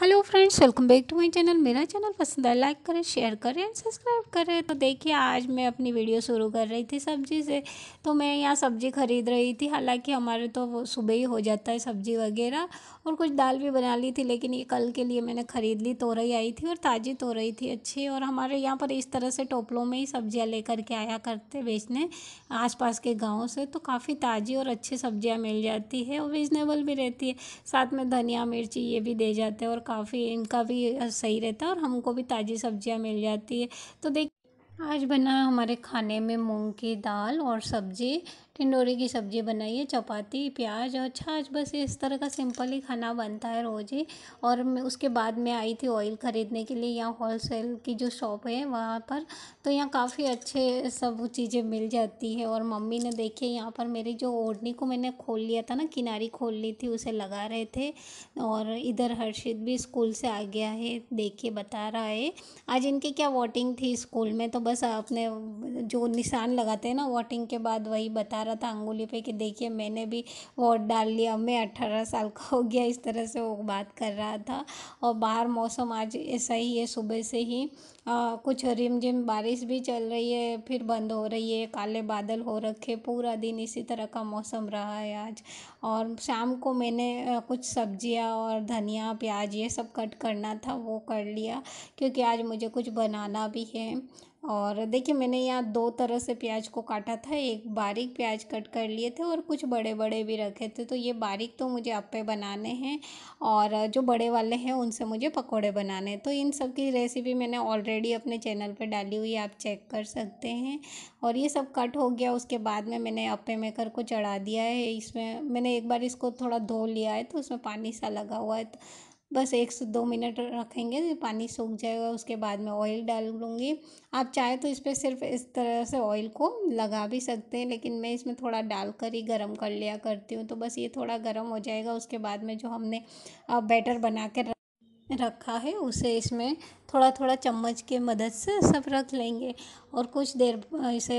hello friends welcome back to my channel मेरा चैनल पसंद है लाइक करें शेयर करें एंड सब्सक्राइब करें तो देखिए आज मैं अपनी वीडियो शुरू कर रही थी सब्जी से तो मैं यहाँ सब्जी खरीद रही थी हालांकि हमारे तो वो सुबह ही हो जाता है सब्जी वगैरह और कुछ दाल भी बना ली थी लेकिन ये कल के लिए मैंने ख़रीद ली तोरई आई थी और ताज़ी तोरई थी अच्छी और हमारे यहाँ पर इस तरह से टोपलों में ही सब्जियाँ लेकर के आया करते बेचने आस के गाँव से तो काफ़ी ताज़ी और अच्छी सब्जियाँ मिल जाती है और रिजनेबल भी रहती है साथ में धनिया मिर्ची ये भी दे जाते हैं और काफ़ी इनका भी सही रहता है और हमको भी ताज़ी सब्जियाँ मिल जाती है तो देख आज बना हमारे खाने में मूंग की दाल और सब्ज़ी टिंडोरे की सब्ज़ी बनाई है चपाती प्याज और छाछ बस इस तरह का सिंपल ही खाना बनता है रोज़ ही और मैं उसके बाद मैं आई थी ऑयल ख़रीदने के लिए यहाँ होल सेल की जो शॉप है वहाँ पर तो यहाँ काफ़ी अच्छे सब चीज़ें मिल जाती है और मम्मी ने देखिए यहाँ पर मेरी जो ओढ़नी को मैंने खोल लिया था ना किनारी खोल ली थी उसे लगा रहे थे और इधर हर्षित भी स्कूल से आ गया है देख के बता रहा है आज इनकी क्या वोटिंग थी स्कूल में तो बस अपने जो निशान लगाते हैं ना वोटिंग के बाद वही बता रहा था अंगुली पे कि देखिए मैंने भी वोट डाल लिया मैं अट्ठारह साल का हो गया इस तरह से वो बात कर रहा था और बाहर मौसम आज ऐसा ही है सुबह से ही आ, कुछ रिम झिम बारिश भी चल रही है फिर बंद हो रही है काले बादल हो रखे पूरा दिन इसी तरह का मौसम रहा है आज और शाम को मैंने कुछ सब्जियाँ और धनिया प्याज ये सब कट करना था वो कर लिया क्योंकि आज मुझे कुछ बनाना भी है और देखिए मैंने यहाँ दो तरह से प्याज को काटा था एक बारीक प्याज कट कर लिए थे और कुछ बड़े बड़े भी रखे थे तो ये बारीक तो मुझे अपे बनाने हैं और जो बड़े वाले हैं उनसे मुझे पकोड़े बनाने हैं तो इन सब की रेसिपी मैंने ऑलरेडी अपने चैनल पर डाली हुई है आप चेक कर सकते हैं और ये सब कट हो गया उसके बाद में मैंने अपे मेकर को चढ़ा दिया है इसमें मैंने एक बार इसको थोड़ा धो लिया है तो उसमें पानी सा लगा हुआ है तो बस एक से दो मिनट रखेंगे पानी सूख जाएगा उसके बाद में ऑयल डाल लूँगी आप चाहे तो इस पर सिर्फ इस तरह से ऑयल को लगा भी सकते हैं लेकिन मैं इसमें थोड़ा डाल कर ही गर्म कर लिया करती हूँ तो बस ये थोड़ा गर्म हो जाएगा उसके बाद में जो हमने बैटर बना कर रखा है उसे इसमें थोड़ा थोड़ा चम्मच के मदद से सब रख लेंगे और कुछ देर इसे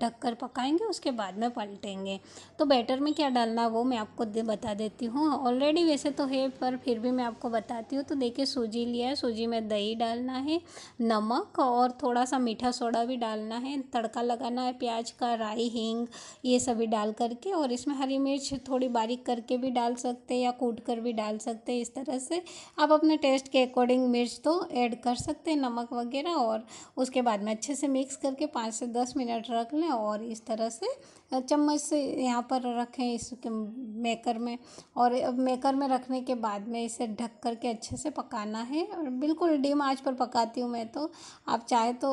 ढक कर पकाएंगे उसके बाद में पलटेंगे तो बैटर में क्या डालना वो मैं आपको दे बता देती हूँ ऑलरेडी वैसे तो है पर फिर भी मैं आपको बताती हूँ तो देखिए सूजी लिया है सूजी में दही डालना है नमक और थोड़ा सा मीठा सोडा भी डालना है तड़का लगाना है प्याज का राई हींग ये सभी डाल करके और इसमें हरी मिर्च थोड़ी बारीक करके भी डाल सकते हैं या कूट कर भी डाल सकते हैं इस तरह से आप अपने टेस्ट के अकॉर्डिंग मिर्च तो ऐड कर सकते हैं नमक वगैरह और उसके बाद में अच्छे से मिक्स करके पाँच से दस मिनट रख लें और इस तरह से चम्मच से यहाँ पर रखें इस मेकर में और मेकर में रखने के बाद में इसे ढक करके अच्छे से पकाना है और बिल्कुल डिम आँच पर पकाती हूँ मैं तो आप चाहे तो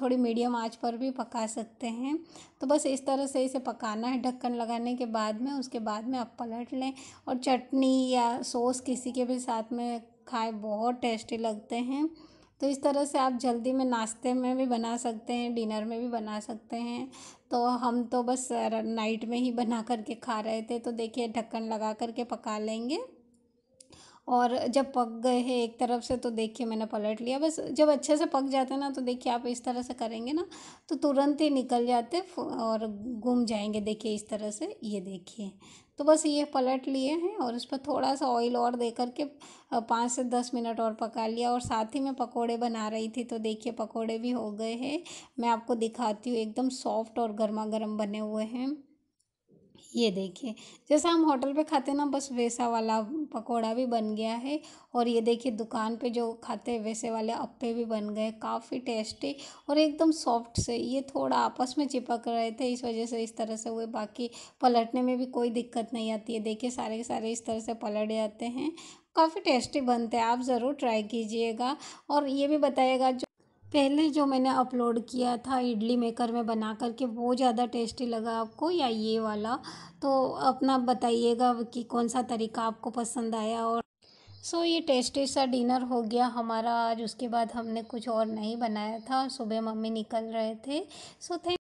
थोड़ी मीडियम आँच पर भी पका सकते हैं तो बस इस तरह से इसे पकाना है ढक्कन लगाने के बाद में उसके बाद में आप पलट लें और चटनी या सॉस किसी के भी साथ में खाए बहुत टेस्टी लगते हैं तो इस तरह से आप जल्दी में नाश्ते में भी बना सकते हैं डिनर में भी बना सकते हैं तो हम तो बस नाइट में ही बना करके खा रहे थे तो देखिए ढक्कन लगा करके पका लेंगे और जब पक गए हैं एक तरफ से तो देखिए मैंने पलट लिया बस जब अच्छे से पक जाते हैं ना तो देखिए आप इस तरह से करेंगे ना तो तुरंत ही निकल जाते और घूम जाएंगे देखिए इस तरह से ये देखिए तो बस ये पलट लिए हैं और उस पर थोड़ा सा ऑयल और दे करके पाँच से दस मिनट और पका लिया और साथ ही मैं पकोड़े बना रही थी तो देखिए पकोड़े भी हो गए हैं मैं आपको दिखाती हूँ एकदम सॉफ्ट और गर्मा गर्म बने हुए हैं ये देखिए जैसा हम होटल पे खाते ना बस वैसा वाला पकोड़ा भी बन गया है और ये देखिए दुकान पे जो खाते वैसे वाले अप्पे भी बन गए काफ़ी टेस्टी और एकदम सॉफ्ट से ये थोड़ा आपस में चिपक रहे थे इस वजह से इस तरह से हुए बाकी पलटने में भी कोई दिक्कत नहीं आती है देखिए सारे के सारे इस तरह से पलट जाते हैं काफ़ी टेस्टी बनते हैं आप ज़रूर ट्राई कीजिएगा और ये भी बताइएगा जो पहले जो मैंने अपलोड किया था इडली मेकर में बना करके वो ज़्यादा टेस्टी लगा आपको या ये वाला तो अपना बताइएगा कि कौन सा तरीका आपको पसंद आया और सो so, ये टेस्टी सा डिनर हो गया हमारा आज उसके बाद हमने कुछ और नहीं बनाया था सुबह मम्मी निकल रहे थे सो so, थैंक